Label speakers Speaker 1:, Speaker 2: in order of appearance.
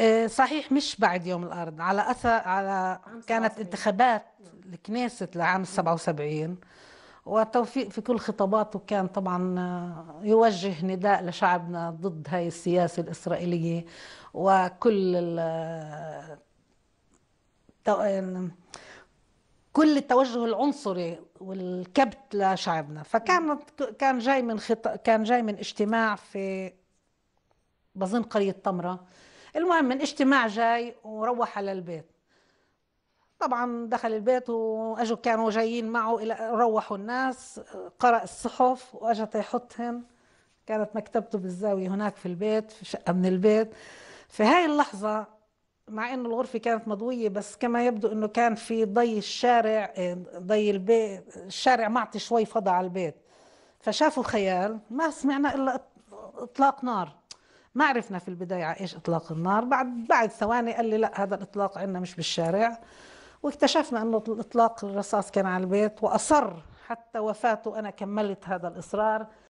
Speaker 1: آه، صحيح مش بعد يوم الارض على اثر على كانت انتخابات الكنيسة لعام 77 وتوفيق في كل خطاباته كان طبعا آه، يوجه نداء لشعبنا ضد هاي السياسه الاسرائيليه وكل آه، كل التوجه العنصري والكبت لشعبنا فكانت كان جاي من خط... كان جاي من اجتماع في بظن قريه طمره المهم من اجتماع جاي وروح على البيت طبعا دخل البيت واجوا كانوا جايين معه الى روحوا الناس قرا الصحف واجى يحطهم كانت مكتبته بالزاويه هناك في البيت في شقه من البيت في هاي اللحظه مع انه الغرفه كانت مضويه بس كما يبدو انه كان في ضي الشارع ضي البيت الشارع معطي شوي فضى على البيت فشافوا خيال ما سمعنا الا اطلاق نار ما عرفنا في البداية إيش إطلاق النار بعد بعد ثواني قال لي لا هذا الإطلاق عندنا مش بالشارع واكتشفنا أنه الإطلاق الرصاص كان على البيت وأصر حتى وفاته أنا كملت هذا الإصرار